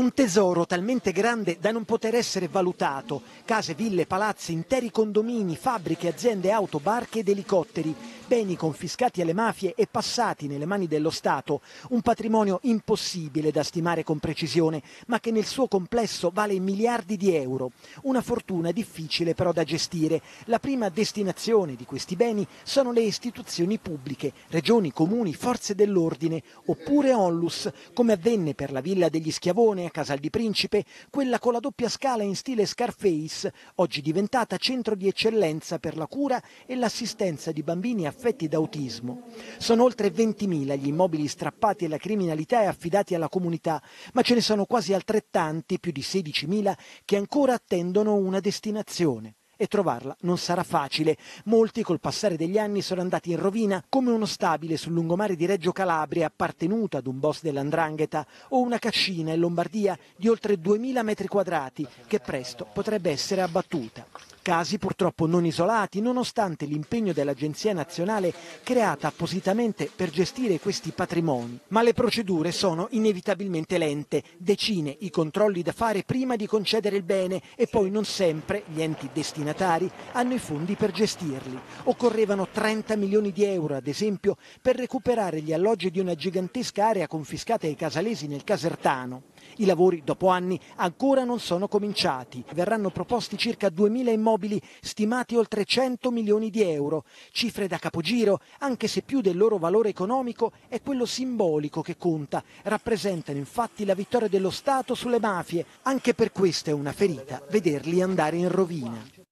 Un tesoro talmente grande da non poter essere valutato. Case, ville, palazzi, interi condomini, fabbriche, aziende, auto, barche ed elicotteri. Beni confiscati alle mafie e passati nelle mani dello Stato. Un patrimonio impossibile da stimare con precisione, ma che nel suo complesso vale miliardi di euro. Una fortuna difficile però da gestire. La prima destinazione di questi beni sono le istituzioni pubbliche, regioni, comuni, forze dell'ordine, oppure onlus, come avvenne per la villa degli Schiavone contemporanea Casal di Principe, quella con la doppia scala in stile Scarface, oggi diventata centro di eccellenza per la cura e l'assistenza di bambini affetti da autismo. Sono oltre 20.000 gli immobili strappati alla criminalità e affidati alla comunità, ma ce ne sono quasi altrettanti, più di 16.000, che ancora attendono una destinazione e trovarla non sarà facile. Molti col passare degli anni sono andati in rovina, come uno stabile sul lungomare di Reggio Calabria appartenuto ad un boss dell'Andrangheta o una cascina in Lombardia di oltre 2000 metri quadrati che presto potrebbe essere abbattuta. Casi purtroppo non isolati, nonostante l'impegno dell'Agenzia Nazionale creata appositamente per gestire questi patrimoni. Ma le procedure sono inevitabilmente lente, decine i controlli da fare prima di concedere il bene e poi non sempre gli enti destinatari hanno i fondi per gestirli. Occorrevano 30 milioni di euro, ad esempio, per recuperare gli alloggi di una gigantesca area confiscata ai casalesi nel Casertano. I lavori, dopo anni, ancora non sono cominciati. Verranno proposti circa 2.000 immobili stimati oltre 100 milioni di euro, cifre da capogiro, anche se più del loro valore economico è quello simbolico che conta. Rappresentano infatti la vittoria dello Stato sulle mafie. Anche per questa è una ferita vederli andare in rovina.